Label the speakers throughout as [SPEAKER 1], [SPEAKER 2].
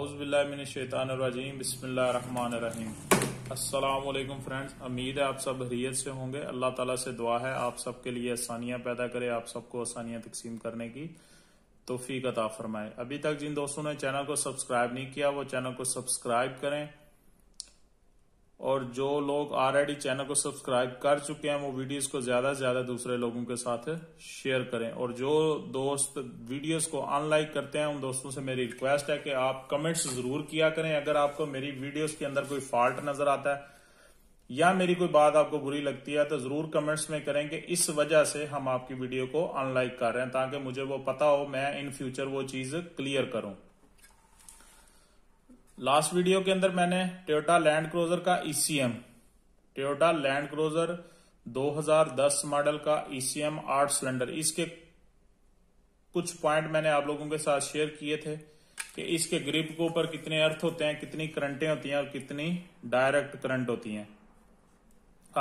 [SPEAKER 1] हाउसबिल्लाशैतानरजीम बसमीम अल्लाम फ्रेंड्स उम्मीद है आप सब हरीत से होंगे अल्लाह ताला से दुआ है आप सबके लिए आसानियाँ पैदा करे आप सबको आसानियाँ तकसीम करने की तोफ़ी का ताफरमाए अभी तक जिन दोस्तों ने चैनल को सब्सक्राइब नहीं किया वो चैनल को सब्सक्राइब करें और जो लोग ऑलरेडी चैनल को सब्सक्राइब कर चुके हैं वो वीडियोस को ज्यादा से ज्यादा दूसरे लोगों के साथ शेयर करें और जो दोस्त वीडियोस को अनलाइक करते हैं उन दोस्तों से मेरी रिक्वेस्ट है कि आप कमेंट्स जरूर किया करें अगर आपको मेरी वीडियोस के अंदर कोई फॉल्ट नजर आता है या मेरी कोई बात आपको बुरी लगती है तो जरूर कमेंट्स में करें कि इस वजह से हम आपकी वीडियो को अनलाइक कर रहे हैं ताकि मुझे वो पता हो मैं इन फ्यूचर वो चीज क्लियर करूं लास्ट वीडियो के अंदर मैंने टोयोटा लैंड क्रोजर का ECM Toyota land cruiser 2010 model का ईसीएम e आठ सिलेंडर इसके कुछ पॉइंट मैंने आप लोगों के साथ शेयर किए थे कि इसके ग्रिप के ऊपर कितने अर्थ होते हैं कितनी करंटें होती हैं और कितनी डायरेक्ट करंट होती हैं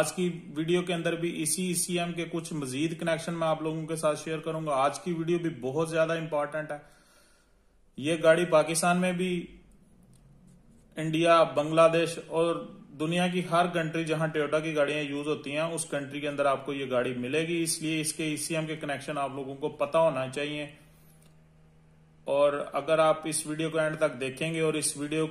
[SPEAKER 1] आज की वीडियो के अंदर भी इसी ईसीएम e के कुछ मजीद कनेक्शन मैं आप लोगों के साथ शेयर करूंगा आज की वीडियो भी बहुत ज्यादा इंपॉर्टेंट है ये गाड़ी पाकिस्तान में भी इंडिया बांग्लादेश और दुनिया की हर कंट्री जहां टोयोटा की गाड़ियां यूज होती हैं उस कंट्री के अंदर आपको ये गाड़ी मिलेगी इसलिए इसके ईसीएम e के कनेक्शन आप लोगों को पता होना चाहिए और अगर आप इस वीडियो को एंड तक देखेंगे और इस वीडियो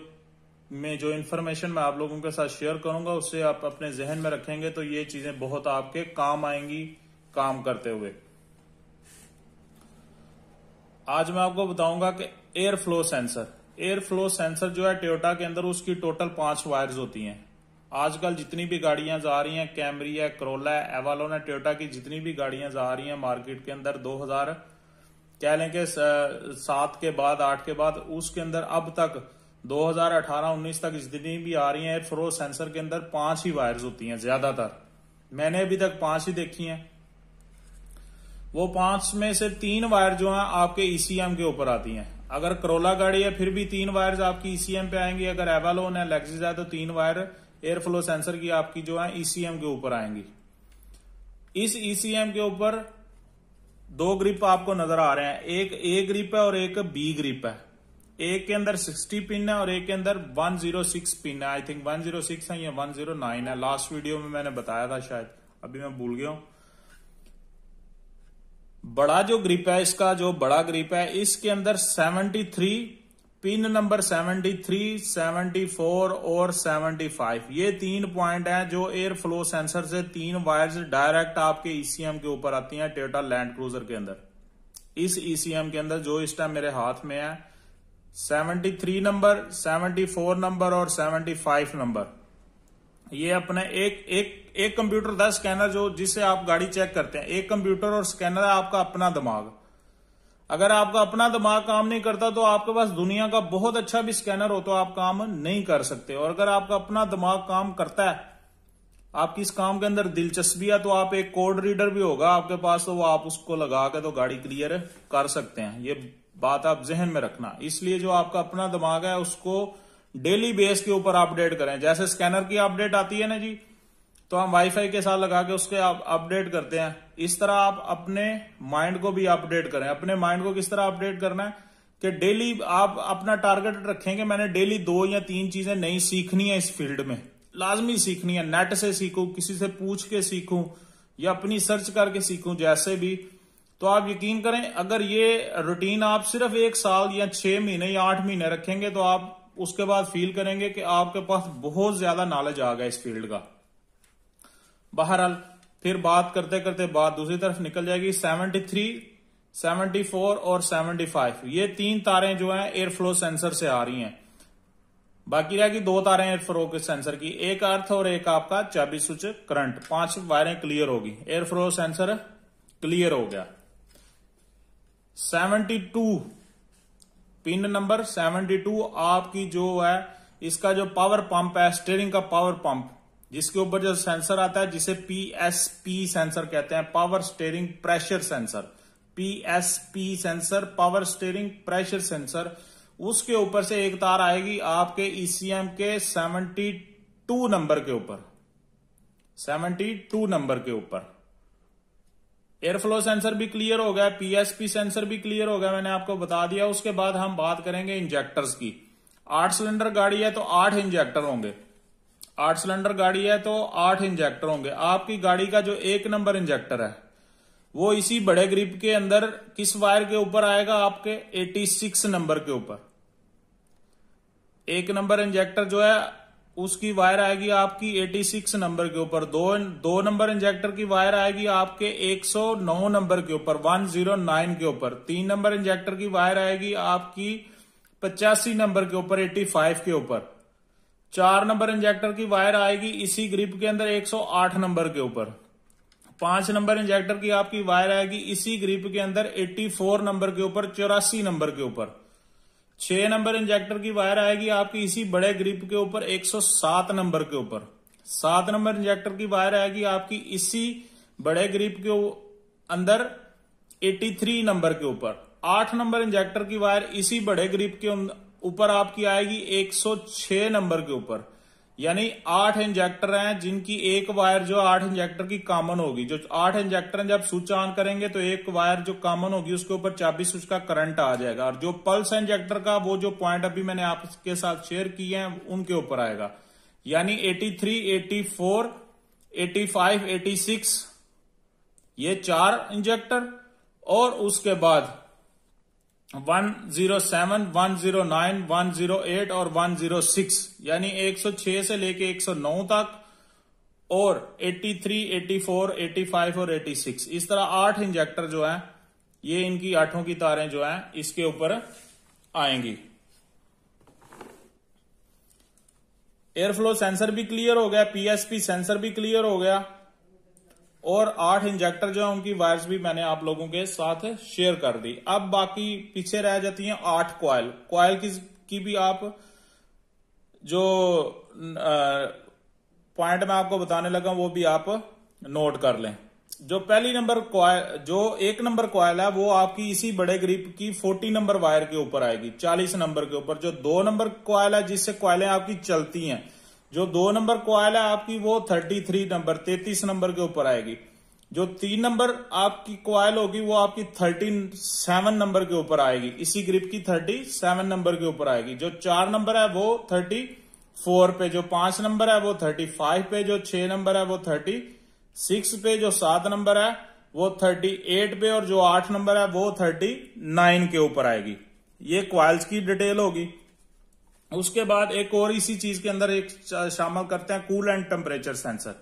[SPEAKER 1] में जो इन्फॉर्मेशन मैं आप लोगों के साथ शेयर करूंगा उससे आप अपने जहन में रखेंगे तो ये चीजें बहुत आपके काम आएंगी काम करते हुए आज मैं आपको बताऊंगा कि air flow sensor air flow sensor जो है टोयोटा के अंदर उसकी टोटल पांच वायर्स होती हैं आजकल जितनी भी गाड़ियां जा रही हैं कैमरी है करोला है एवालो ने टोयोटा की जितनी भी गाड़ियां जा रही हैं मार्केट के अंदर 2000 कह लें कि सात के बाद आठ के बाद उसके अंदर अब तक 2018-19 तक जितनी भी आ रही हैं एयर फ्लो सेंसर के अंदर पांच ही वायर्स होती हैं ज्यादातर मैंने अभी तक पांच ही देखी है वो पांच में से तीन वायर जो है आपके ईसीएम e के ऊपर आती हैं अगर करोला गाड़ी है फिर भी तीन वायर्स आपकी ईसीएम e पे आएंगी अगर एवालोन है लेक्सिस है तो तीन वायर एयर फ्लो सेंसर की आपकी जो है ईसीएम e के ऊपर आएंगी इस ईसीएम e के ऊपर दो ग्रिप आपको नजर आ रहे हैं एक ए ग्रिप है और एक बी ग्रिप है एक के अंदर 60 पिन है और एक के अंदर 106 पिन है आई थिंक 106 है या 109 है लास्ट वीडियो में मैंने बताया था शायद अभी मैं भूल गया हूं बड़ा जो ग्रिप है इसका जो बड़ा ग्रिप है इसके अंदर 73 पिन नंबर 73, 74 और 75 ये तीन पॉइंट हैं जो एयर फ्लो सेंसर से तीन वायर्स डायरेक्ट आपके ईसीएम e के ऊपर आती हैं टोयोटा लैंड क्रूजर के अंदर इस ईसीएम e के अंदर जो इस टाइम मेरे हाथ में है 73 नंबर 74 नंबर और 75 नंबर ये अपने एक एक एक कंप्यूटर था स्कैनर जो जिससे आप गाड़ी चेक करते हैं एक कंप्यूटर और स्कैनर है आपका अपना दिमाग अगर आपका अपना दिमाग काम नहीं करता तो आपके पास दुनिया का बहुत अच्छा भी स्कैनर हो तो आप काम नहीं कर सकते और अगर आपका अपना दिमाग काम करता है आपकी इस काम के अंदर दिलचस्पी है तो आप एक कोड रीडर भी होगा आपके पास तो वो आप उसको लगा के तो गाड़ी क्लियर कर सकते हैं ये बात आप जहन में रखना इसलिए जो आपका अपना दिमाग है उसको डेली बेस के ऊपर अपडेट करें जैसे स्कैनर की अपडेट आती है ना जी तो हम वाईफाई के साथ लगा के उसके आप अपडेट करते हैं इस तरह आप अपने माइंड को भी अपडेट करें अपने माइंड को किस तरह अपडेट करना है कि डेली आप अपना टारगेट रखें कि मैंने डेली दो या तीन चीजें नई सीखनी है इस फील्ड में लाजमी सीखनी है नेट से सीखूं किसी से पूछ के सीखूं या अपनी सर्च करके सीखूं जैसे भी तो आप यकीन करें अगर ये रूटीन आप सिर्फ एक साल या छह महीने या आठ महीने रखेंगे तो आप उसके बाद फील करेंगे कि आपके पास बहुत ज्यादा नॉलेज आ गया इस फील्ड का बहरहाल फिर बात करते करते बात दूसरी तरफ निकल जाएगी 73, 74 और 75 ये तीन तारें जो हैं एयर फ्लो सेंसर से आ रही हैं बाकी रहेगी दो तारे एयर फ्लो के सेंसर की एक अर्थ और एक आपका चाबी स्विच करंट पांच वायरें क्लियर होगी एयर फ्लो सेंसर क्लियर हो गया 72 पिन नंबर 72 आपकी जो है इसका जो पावर पंप है स्टेयरिंग का पावर पंप जिसके ऊपर जो सेंसर आता है जिसे पीएसपी सेंसर कहते हैं power steering pressure sensor PSP sensor power steering pressure sensor उसके ऊपर से एक तार आएगी आपके ईसीएम e के 72 नंबर के ऊपर 72 नंबर के ऊपर एयरफ्लो सेंसर भी क्लियर हो गया पीएसपी सेंसर भी क्लियर हो गया मैंने आपको बता दिया उसके बाद हम बात करेंगे इंजेक्टर्स की आठ सिलेंडर गाड़ी है तो आठ इंजेक्टर होंगे आठ सिलेंडर गाड़ी है तो आठ इंजेक्टर होंगे आपकी गाड़ी का जो एक नंबर इंजेक्टर है वो इसी बड़े ग्रिप के अंदर किस वायर के ऊपर आएगा आपके 86 नंबर के ऊपर एक नंबर इंजेक्टर जो है उसकी वायर आएगी आपकी 86 नंबर के ऊपर दो दो नंबर इंजेक्टर की वायर आएगी आपके 109 नंबर के ऊपर 109 के ऊपर तीन नंबर इंजेक्टर की वायर आएगी आपकी पचासी नंबर के ऊपर 85 के ऊपर चार नंबर इंजेक्टर की वायर आएगी इसी ग्रिप के अंदर 108 नंबर के ऊपर पांच नंबर इंजेक्टर की आपकी वायर आएगी इसी ग्रिप के अंदर 84 नंबर के ऊपर चौरासी नंबर के ऊपर छह नंबर इंजेक्टर की वायर आएगी आपकी इसी बड़े ग्रिप के ऊपर 107 नंबर के ऊपर सात नंबर इंजेक्टर की वायर आएगी आपकी इसी बड़े ग्रिप के अंदर 83 नंबर के ऊपर आठ नंबर इंजेक्टर की वायर इसी बड़े ग्रिप के ऊपर आपकी आएगी 106 नंबर के ऊपर यानी आठ इंजेक्टर हैं जिनकी एक वायर जो आठ इंजेक्टर की कॉमन होगी जो आठ इंजेक्टर हैं जब स्विच ऑन करेंगे तो एक वायर जो कॉमन होगी उसके ऊपर चाबी स्विच का करंट आ जाएगा और जो पल्स इंजेक्टर का वो जो पॉइंट अभी मैंने आपके साथ शेयर किए हैं उनके ऊपर आएगा यानी 83, 84, 85, 86 ये चार इंजेक्टर और उसके बाद 107, 109, 108 और 106 यानी 106 से लेके 109 तक और 83, 84, 85 और 86 इस तरह आठ इंजेक्टर जो है ये इनकी आठों की तारें जो है इसके ऊपर आएंगी एयरफ्लो सेंसर भी क्लियर हो गया पीएसपी सेंसर भी क्लियर हो गया और आठ इंजेक्टर जो है उनकी वायर्स भी मैंने आप लोगों के साथ शेयर कर दी अब बाकी पीछे रह जाती हैं आठ कॉयल कॉयल की, की भी आप जो पॉइंट मैं आपको बताने लगा वो भी आप नोट कर लें जो पहली नंबर कॉयल जो एक नंबर कॉयल है वो आपकी इसी बड़े ग्रिप की फोर्टी नंबर वायर के ऊपर आएगी चालीस नंबर के ऊपर जो दो नंबर कॉयल है जिससे कॉयलें आपकी चलती हैं जो दो नंबर कॉयल है आपकी वो थर्टी थ्री नंबर तैतीस नंबर के ऊपर आएगी जो तीन नंबर आपकी कॉयल होगी वो आपकी थर्टी सेवन नंबर के ऊपर आएगी इसी ग्रिप की थर्टी सेवन नंबर के ऊपर आएगी जो चार नंबर है वो थर्टी फोर पे जो पांच नंबर है वो थर्टी फाइव पे जो छह नंबर है वो थर्टी सिक्स पे जो सात नंबर है वो थर्टी एट पे और जो आठ नंबर है वो थर्टी नाइन के ऊपर आएगी ये क्वाइल्स की डिटेल होगी उसके बाद एक और इसी चीज के अंदर एक शामिल करते हैं coolant temperature sensor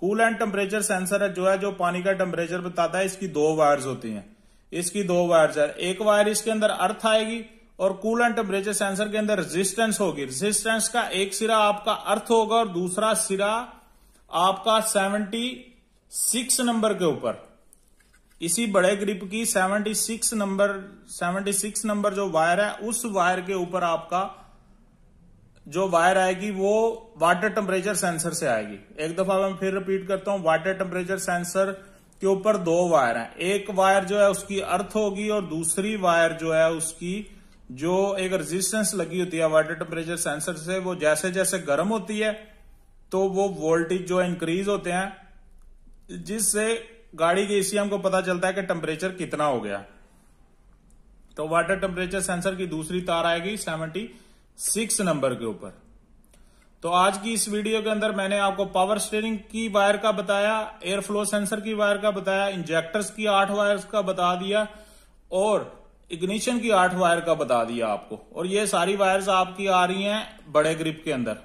[SPEAKER 1] coolant temperature sensor है जो है जो पानी का टेम्परेचर बताता है इसकी दो वायर्स होती हैं इसकी दो वायर्स है एक वायर इसके अंदर अर्थ आएगी और कूल एंड टेम्परेचर सेंसर के अंदर रेजिस्टेंस होगी रेजिस्टेंस का एक सिरा आपका अर्थ होगा और दूसरा सिरा आपका सेवनटी सिक्स नंबर के ऊपर इसी बड़े ग्रिप की seventy six number seventy six number जो वायर है उस वायर के ऊपर आपका जो वायर आएगी वो वाटर टेम्परेचर सेंसर से आएगी एक दफा मैं फिर रिपीट करता हूँ वाटर टेम्परेचर सेंसर के ऊपर दो वायर हैं एक वायर जो है उसकी अर्थ होगी और दूसरी वायर जो है उसकी जो एक रेजिस्टेंस लगी होती है वाटर टेम्परेचर सेंसर से वो जैसे जैसे गर्म होती है तो वो वोल्टेज जो इंक्रीज होते हैं जिससे गाड़ी के ईसीएम को पता चलता है कि टेम्परेचर कितना हो गया तो वाटर टेम्परेचर सेंसर की दूसरी तार आएगी सेवेंटी सिक्स नंबर के ऊपर तो आज की इस वीडियो के अंदर मैंने आपको पावर स्टेयरिंग की वायर का बताया एयर फ्लो सेंसर की वायर का बताया इंजेक्टर्स की आठ वायर्स का बता दिया और इग्निशन की आठ वायर का बता दिया आपको और ये सारी वायर्स आपकी आ रही हैं बड़े ग्रिप के अंदर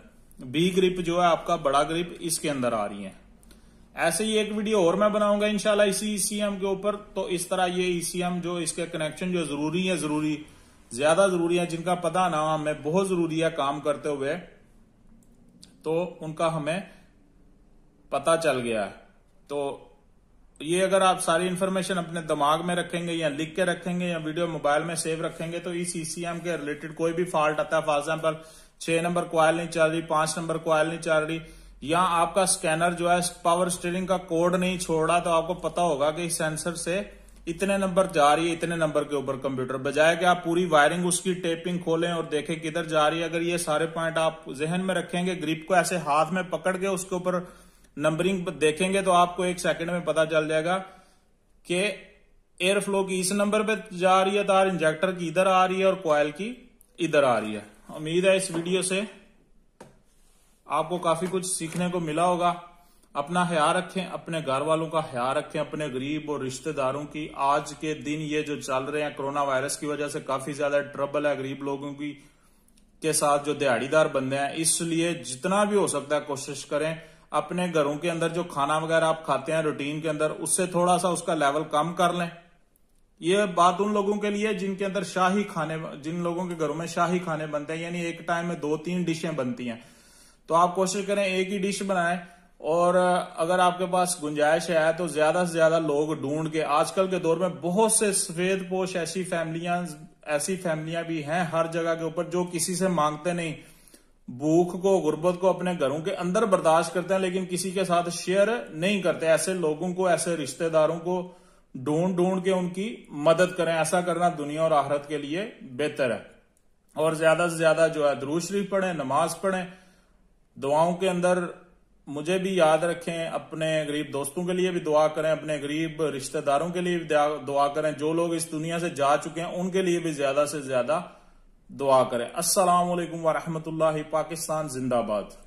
[SPEAKER 1] बी ग्रिप जो है आपका बड़ा ग्रिप इसके अंदर आ रही है ऐसे ही एक वीडियो और मैं बनाऊंगा इनशाला इसी ईसीएम e के ऊपर तो इस तरह ये ईसीएम e जो इसके कनेक्शन जो जरूरी है जरूरी ज्यादा जरूरी है जिनका पता ना हमें बहुत जरूरी है काम करते हुए तो उनका हमें पता चल गया है तो ये अगर आप सारी इंफॉर्मेशन अपने दिमाग में रखेंगे या लिख के रखेंगे या वीडियो मोबाइल में सेव रखेंगे तो इस ईसीएम के रिलेटेड कोई भी फॉल्ट आता है फॉर एग्जाम्पल छह नंबर क्वाइल नहीं चल रही पांच नंबर क्वाइल नहीं चल रही या आपका स्कैनर जो है पावर स्टीयरिंग का कोड नहीं छोड़ रहा तो आपको पता होगा कि इस सेंसर से इतने नंबर जा रही है इतने नंबर के ऊपर कंप्यूटर बजाय कि आप पूरी वायरिंग उसकी टेपिंग खोलें और देखें किधर जा रही है अगर ये सारे पॉइंट आप जहन में रखेंगे ग्रिप को ऐसे हाथ में पकड़ के उसके ऊपर नंबरिंग देखेंगे तो आपको एक सेकंड में पता चल जाएगा कि एयर फ्लो की इस नंबर पर जा रही है तार इंजेक्टर की इधर आ रही है और कॉयल की इधर आ रही है उम्मीद है इस वीडियो से आपको काफी कुछ सीखने को मिला होगा अपना ख्याल रखें अपने घर वालों का ख्याल रखें अपने गरीब और रिश्तेदारों की आज के दिन ये जो चल रहे हैं कोरोना वायरस की वजह से काफी ज्यादा ट्रबल है गरीब लोगों की के साथ जो दिहाड़ीदार बंदे हैं इसलिए जितना भी हो सकता है कोशिश करें अपने घरों के अंदर जो खाना वगैरह आप खाते हैं रूटीन के अंदर उससे थोड़ा सा उसका लेवल कम कर लें ये बात उन लोगों के लिए जिनके अंदर शाही खाने जिन लोगों के घरों में शाही खाने बनते हैं यानी एक टाइम में दो तीन डिशें बनती हैं तो आप कोशिश करें एक ही डिश बनाएं और अगर आपके पास गुंजाइश है तो ज्यादा से ज्यादा लोग ढूंढ के आजकल के दौर में बहुत से सफेद पोश ऐसी फैमिलियां ऐसी फैमिलियां भी हैं हर जगह के ऊपर जो किसी से मांगते नहीं भूख को गुर्बत को अपने घरों के अंदर बर्दाश्त करते हैं लेकिन किसी के साथ शेयर नहीं करते ऐसे लोगों को ऐसे रिश्तेदारों को ढूंढ ढूंढ के उनकी मदद करें ऐसा करना दुनिया और आहरत के लिए बेहतर है और ज्यादा से ज्यादा जो है शरीफ पढ़े नमाज पढ़े दुआओं के अंदर मुझे भी याद रखें अपने गरीब दोस्तों के लिए भी दुआ करें अपने गरीब रिश्तेदारों के लिए भी दुआ करें जो लोग इस दुनिया से जा चुके हैं उनके लिए भी ज्यादा से ज्यादा दुआ करें अस्सलाम वरहमत वरहमतुल्लाह पाकिस्तान जिंदाबाद